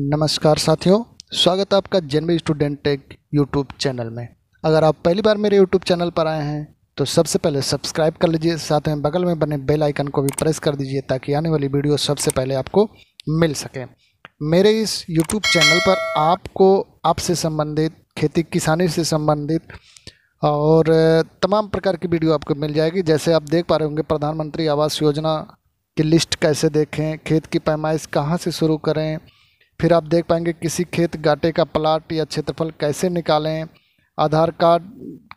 नमस्कार साथियों स्वागत है आपका जन्मी स्टूडेंट टेक यूट्यूब चैनल में अगर आप पहली बार मेरे यूट्यूब चैनल पर आए हैं तो सबसे पहले सब्सक्राइब कर लीजिए साथ में बगल में बने बेल आइकन को भी प्रेस कर दीजिए ताकि आने वाली वीडियो सबसे पहले आपको मिल सके मेरे इस यूट्यूब चैनल पर आपको आपसे संबंधित खेती किसानी से संबंधित और तमाम प्रकार की वीडियो आपको मिल जाएगी जैसे आप देख पा रहे होंगे प्रधानमंत्री आवास योजना की लिस्ट कैसे देखें खेत की पैमाइश कहाँ से शुरू करें फिर आप देख पाएंगे किसी खेत घाटे का प्लाट या क्षेत्रफल कैसे निकालें आधार कार्ड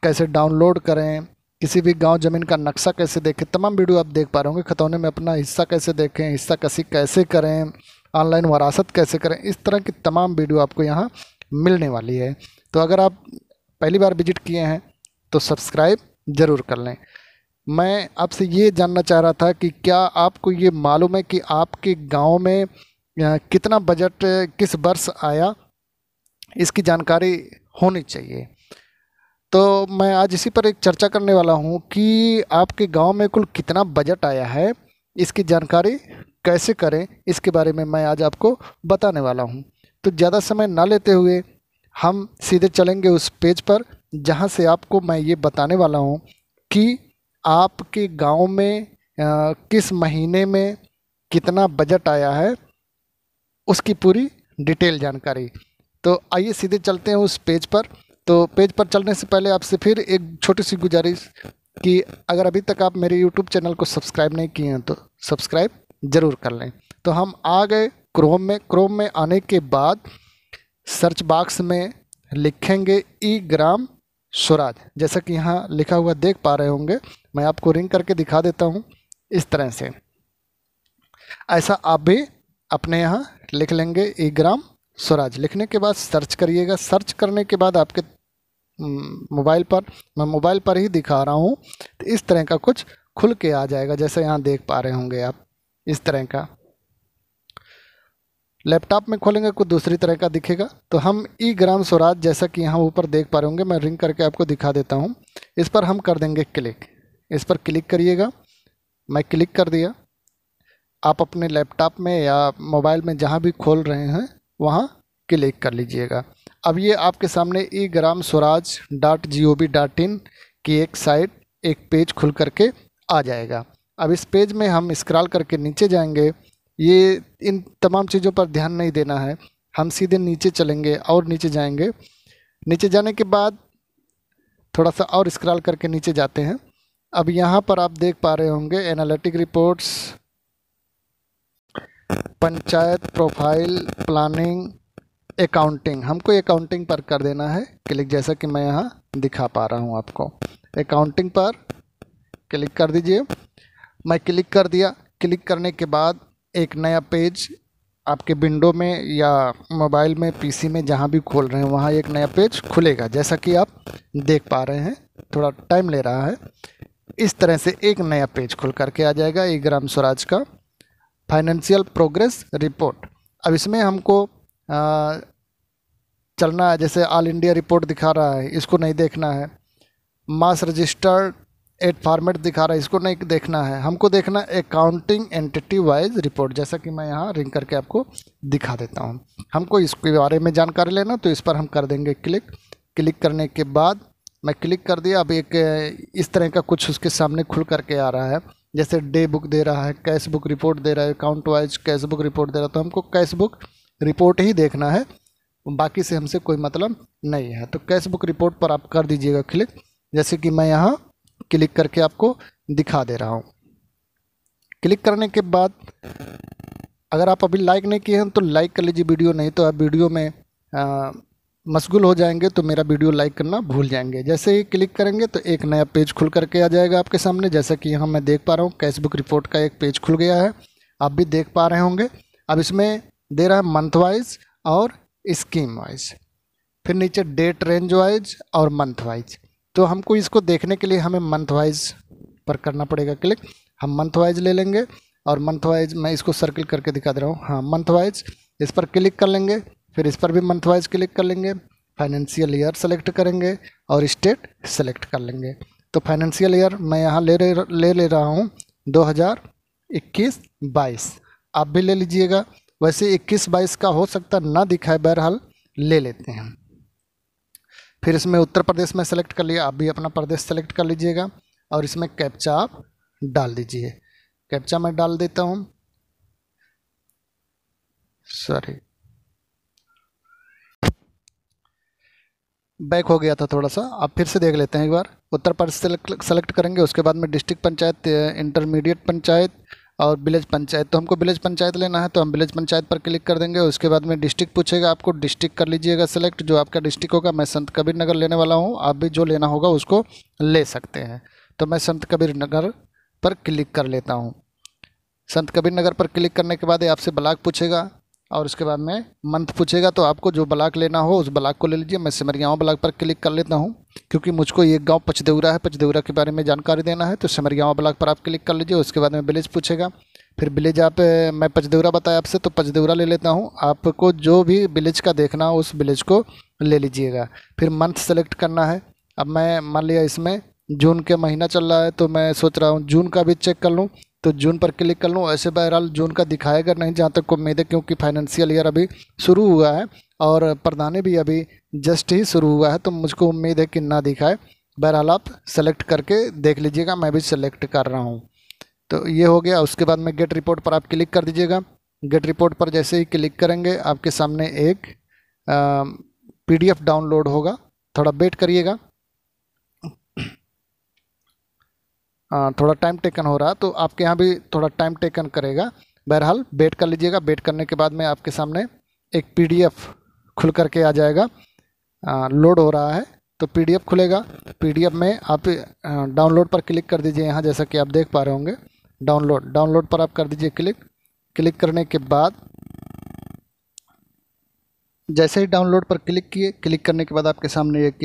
कैसे डाउनलोड करें किसी भी गांव जमीन का नक्शा कैसे देखें तमाम वीडियो आप देख पा रहे होंगे खतौने में अपना हिस्सा कैसे देखें हिस्सा कसी कैसे करें ऑनलाइन वरासत कैसे करें इस तरह की तमाम वीडियो आपको यहाँ मिलने वाली है तो अगर आप पहली बार विजिट किए हैं तो सब्सक्राइब ज़रूर कर लें मैं आपसे ये जानना चाह रहा था कि क्या आपको ये मालूम है कि आपके गांव में कितना बजट किस वर्ष आया इसकी जानकारी होनी चाहिए तो मैं आज इसी पर एक चर्चा करने वाला हूँ कि आपके गांव में कुल कितना बजट आया है इसकी जानकारी कैसे करें इसके बारे में मैं आज आपको बताने वाला हूँ तो ज़्यादा समय ना लेते हुए हम सीधे चलेंगे उस पेज पर जहाँ से आपको मैं ये बताने वाला हूँ कि आपके गांव में आ, किस महीने में कितना बजट आया है उसकी पूरी डिटेल जानकारी तो आइए सीधे चलते हैं उस पेज पर तो पेज पर चलने से पहले आपसे फिर एक छोटी सी गुजारिश कि अगर अभी तक आप मेरे यूट्यूब चैनल को सब्सक्राइब नहीं किए हैं तो सब्सक्राइब ज़रूर कर लें तो हम आ गए क्रोम में क्रोम में आने के बाद सर्च बॉक्स में लिखेंगे ई ग्राम स्वराज जैसा कि यहाँ लिखा हुआ देख पा रहे होंगे मैं आपको रिंग करके दिखा देता हूँ इस तरह से ऐसा आप भी अपने यहाँ लिख लेंगे ई ग्राम स्वराज लिखने के बाद सर्च करिएगा सर्च करने के बाद आपके मोबाइल हम्म, पर मैं मोबाइल पर ही दिखा रहा हूँ तो इस तरह का कुछ खुल के आ जाएगा जैसे यहाँ देख पा रहे होंगे आप इस तरह का लैपटॉप में खोलेंगे कुछ दूसरी तरह का दिखेगा तो हम ई ग्राम स्वराज जैसा कि यहाँ ऊपर देख पा रहे होंगे मैं रिंग करके आपको दिखा देता हूँ इस पर हम कर देंगे क्लिक इस पर क्लिक करिएगा मैं क्लिक कर दिया आप अपने लैपटॉप में या मोबाइल में जहाँ भी खोल रहे हैं वहाँ क्लिक कर लीजिएगा अब ये आपके सामने e Gram Swaraj dot G O V dot in की एक साइट एक पेज खुल करके आ जाएगा अब इस पेज में हम स्क्रॉल करके नीचे जाएंगे ये इन तमाम चीज़ों पर ध्यान नहीं देना है हम सीधे नीचे चलेंगे और नीचे जाएंगे नीचे जाने के बाद थोड़ा सा और स्क्रॉल करके नीचे जाते हैं अब यहाँ पर आप देख पा रहे होंगे analytic reports panchayat profile planning accounting हमको अकाउंटिंग पर कर देना है क्लिक जैसा कि मैं यहाँ दिखा पा रहा हूँ आपको अकाउंटिंग पर क्लिक कर दीजिए मैं क्लिक कर दिया क्लिक करने के बाद एक नया पेज आपके विंडो में या मोबाइल में पीसी में जहाँ भी खोल रहे हैं वहाँ एक नया पेज खुलेगा जैसा कि आप देख पा रहे हैं थोड़ा टाइम ले रहा है इस तरह से एक नया पेज खुल करके आ जाएगा एक ग्राम स्वराज का फाइनेंशियल प्रोग्रेस रिपोर्ट अब इसमें हमको चलना है जैसे ऑल इंडिया रिपोर्ट दिखा रहा है इसको नहीं देखना है मास रजिस्टर्ड एट फॉर्मेट दिखा रहा है इसको नहीं देखना है हमको देखना अकाउंटिंग एंटिटी वाइज रिपोर्ट जैसा कि मैं यहाँ रिंग करके आपको दिखा देता हूँ हमको इसके बारे में जानकारी लेना तो इस पर हम कर देंगे क्लिक क्लिक करने के बाद मैं क्लिक कर दिया अब एक इस तरह का कुछ उसके सामने खुल करके आ रहा है जैसे डे बुक दे रहा है कैश बुक रिपोर्ट दे रहा है account wise cash book report दे रहा है तो हमको कैश बुक रिपोर्ट ही देखना है बाकी से हमसे कोई मतलब नहीं है तो कैश बुक रिपोर्ट पर आप कर दीजिएगा क्लिक जैसे कि मैं यहाँ क्लिक करके आपको दिखा दे रहा हूँ क्लिक करने के बाद अगर आप अभी लाइक नहीं किए हैं तो लाइक कर लीजिए वीडियो नहीं तो आप वीडियो में आ, मशगूल हो जाएंगे तो मेरा वीडियो लाइक करना भूल जाएंगे जैसे ही क्लिक करेंगे तो एक नया पेज खुल करके आ जाएगा आपके सामने जैसा कि यहाँ मैं देख पा रहा हूँ कैशबुक रिपोर्ट का एक पेज खुल गया है आप भी देख पा रहे होंगे अब इसमें दे रहा है मंथ वाइज और स्कीम वाइज फिर नीचे डेट रेंज वाइज और मंथ वाइज तो हमको इसको देखने के लिए हमें मंथ वाइज पर करना पड़ेगा क्लिक हम मंथ वाइज ले लेंगे और मंथ वाइज मैं इसको सर्किल करके दिखा दे रहा हूँ हाँ मंथ वाइज इस पर क्लिक कर लेंगे फिर इस पर भी मंथ वाइज क्लिक कर लेंगे फाइनेंशियल ईयर सेलेक्ट करेंगे और स्टेट सेलेक्ट कर लेंगे तो फाइनेंशियल ईयर मैं यहाँ ले ले ले रहा हूँ 2021 22 आप भी ले लीजिएगा वैसे 21 22 का हो सकता ना दिखाए बहरहाल ले लेते हैं फिर इसमें उत्तर प्रदेश में सेलेक्ट कर लिया आप भी अपना प्रदेश सेलेक्ट कर लीजिएगा और इसमें कैप्चा आप डाल दीजिए कैप्चा मैं डाल देता हूँ सॉरी बैक हो गया था थोड़ा सा आप फिर से देख लेते हैं एक बार उत्तर प्रदेश सेलेक्ट करेंगे उसके बाद में डिस्ट्रिक्ट पंचायत इंटरमीडिएट पंचायत और विलेज पंचायत तो हमको विलेज पंचायत लेना है तो हम विलेज पंचायत पर क्लिक कर देंगे उसके बाद में डिस्ट्रिक्ट पूछेगा आपको डिस्ट्रिक्ट कर लीजिएगा सेलेक्ट जो आपका डिस्ट्रिक्ट होगा मैं संत कबीर नगर लेने वाला हूँ आप भी जो लेना होगा उसको ले सकते हैं तो मैं संत कबीर नगर पर क्लिक कर लेता हूँ संत कबीर नगर पर क्लिक करने के बाद आपसे ब्लॉक पूछेगा और उसके बाद में मंथ पूछेगा तो आपको जो ब्लाक लेना हो उस ब्लाक को ले लीजिए मैं सिमरियाँ ब्लाक पर क्लिक कर लेता हूँ क्योंकि मुझको ये गांव पचदेवरा है पचदेवरा के बारे में जानकारी देना है तो सिमरियाँ ब्लाक पर आप क्लिक कर लीजिए उसके बाद में विलेज पूछेगा फिर विलेज आप मैं पचदेवरा बताया आपसे तो पचदेवरा ले लेता हूँ आपको जो भी विलेज का देखना हो उस विलेज को ले लीजिएगा फिर मंथ सेलेक्ट करना है अब मैं मान लिया इसमें जून के महीना चल रहा है तो मैं सोच रहा हूँ जून का भी चेक कर लूँ तो जून पर क्लिक कर लूँ ऐसे बहरहाल जून का दिखाएगा नहीं जहाँ तक उम्मीद है क्योंकि फाइनेंशियल ईयर अभी शुरू हुआ है और प्रधानी भी अभी जस्ट ही शुरू हुआ है तो मुझको उम्मीद है कि ना दिखाए बहरहाल आप सेलेक्ट करके देख लीजिएगा मैं भी सेलेक्ट कर रहा हूँ तो ये हो गया उसके बाद में गेट रिपोर्ट पर आप क्लिक कर दीजिएगा गेट रिपोर्ट पर जैसे ही क्लिक करेंगे आपके सामने एक पीडीएफ डाउनलोड होगा थोड़ा वेट करिएगा थोड़ा टाइम टेकन हो रहा तो आपके यहाँ भी थोड़ा टाइम टेकन करेगा बहरहाल वेट कर लीजिएगा वेट करने के बाद में आपके सामने एक पीडीएफ खुल करके आ जाएगा लोड हो रहा है तो पीडीएफ खुलेगा पीडीएफ में आप डाउनलोड पर क्लिक कर दीजिए यहाँ जैसा कि आप देख पा रहे होंगे डाउनलोड डाउनलोड पर आप कर दीजिए क्लिक क्लिक करने के बाद जैसे ही डाउनलोड पर क्लिक किए क्लिक करने के बाद आपके सामने एक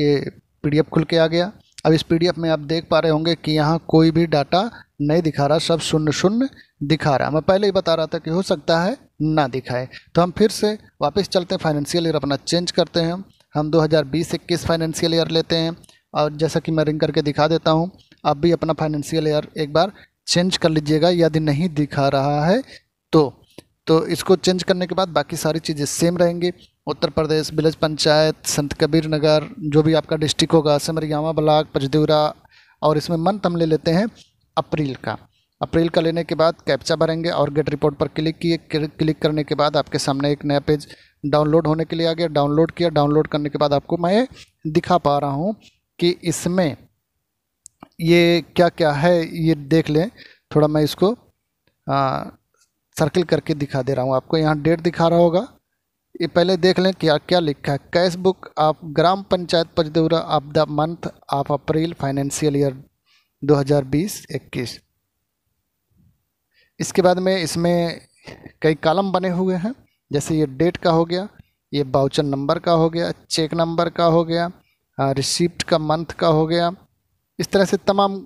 पीडीएफ खुल के आ गया अब इस पी में आप देख पा रहे होंगे कि यहाँ कोई भी डाटा नहीं दिखा रहा सब शून्य शून्य दिखा रहा मैं पहले ही बता रहा था कि हो सकता है ना दिखाए तो हम फिर से वापस चलते हैं फाइनेंशियल ईयर अपना चेंज करते हैं हम 2020-21 फाइनेंशियल ईयर लेते हैं और जैसा कि मैं रिंग करके दिखा देता हूँ आप भी अपना फाइनेंशियल ईयर एक बार चेंज कर लीजिएगा यदि नहीं दिखा रहा है तो तो इसको चेंज करने के बाद बाकी सारी चीज़ें सेम रहेंगी उत्तर प्रदेश विलेज पंचायत संत कबीर नगर जो भी आपका डिस्ट्रिक्ट होगा सिमरियामा ब्लाक पचदूरा और इसमें मंथ हम ले लेते हैं अप्रैल का अप्रैल का लेने के बाद कैप्चा भरेंगे और गेट रिपोर्ट पर क्लिक किए क्लिक करने के बाद आपके सामने एक नया पेज डाउनलोड होने के लिए आ गया डाउनलोड किया डाउनलोड करने के बाद आपको मैं दिखा पा रहा हूँ कि इसमें ये क्या क्या है ये देख लें थोड़ा मैं इसको आ, सर्किल करके दिखा दे रहा हूँ आपको यहाँ डेट दिखा रहा होगा ये पहले देख लें क्या क्या लिखा है कैश बुक आप Gram panchayat Paridaura of the month of April financial year 2020-21 इसके बाद में इसमें कई कॉलम बने हुए हैं जैसे ये डेट का हो गया ये बाउचर नंबर का हो गया चेक नंबर का हो गया रिसिप्ट का मंथ का हो गया इस तरह से तमाम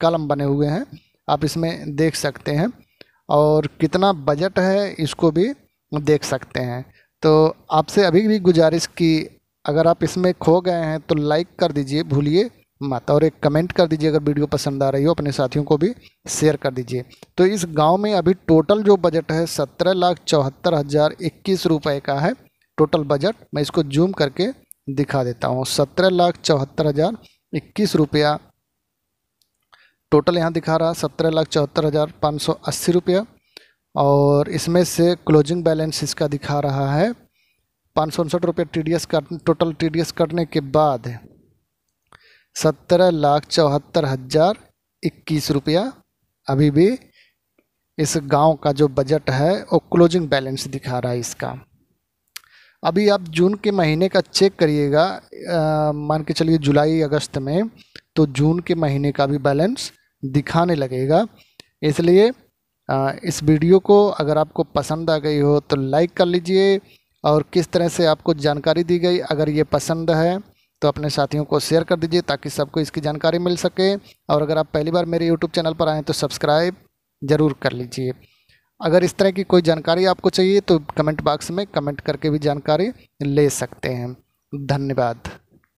कॉलम बने हुए हैं आप इसमें देख सकते हैं और कितना बजट है इसको भी देख सकते हैं तो आपसे अभी भी गुजारिश की अगर आप इसमें खो गए हैं तो लाइक कर दीजिए भूलिए मत और एक कमेंट कर दीजिए अगर वीडियो पसंद आ रही हो अपने साथियों को भी शेयर कर दीजिए तो इस गांव में अभी टोटल जो बजट है सत्रह लाख चौहत्तर हज़ार इक्कीस रुपये का है टोटल बजट मैं इसको जूम करके दिखा देता हूँ सत्रह लाख चौहत्तर हज़ार इक्कीस रुपया टोटल यहाँ दिखा रहा सत्रह लाख चौहत्तर हज़ार पाँच सौ अस्सी रुपया और इसमें से क्लोजिंग बैलेंस इसका दिखा रहा है पाँच सौ उनसठ रुपये T D total T D कटने के बाद सत्रह लाख चौहत्तर हज़ार इक्कीस रुपया अभी भी इस गांव का जो बजट है वो क्लोजिंग बैलेंस दिखा रहा है इसका अभी आप जून के महीने का चेक करिएगा मान के चलिए जुलाई अगस्त में तो जून के महीने का भी बैलेंस दिखाने लगेगा इसलिए इस वीडियो को अगर आपको पसंद आ गई हो तो लाइक कर लीजिए और किस तरह से आपको जानकारी दी गई अगर ये पसंद है तो अपने साथियों को शेयर कर दीजिए ताकि सबको इसकी जानकारी मिल सके और अगर आप पहली बार मेरे यूट्यूब चैनल पर आएँ तो सब्सक्राइब ज़रूर कर लीजिए अगर इस तरह की कोई जानकारी आपको चाहिए तो कमेंट बॉक्स में कमेंट करके भी जानकारी ले सकते हैं धन्यवाद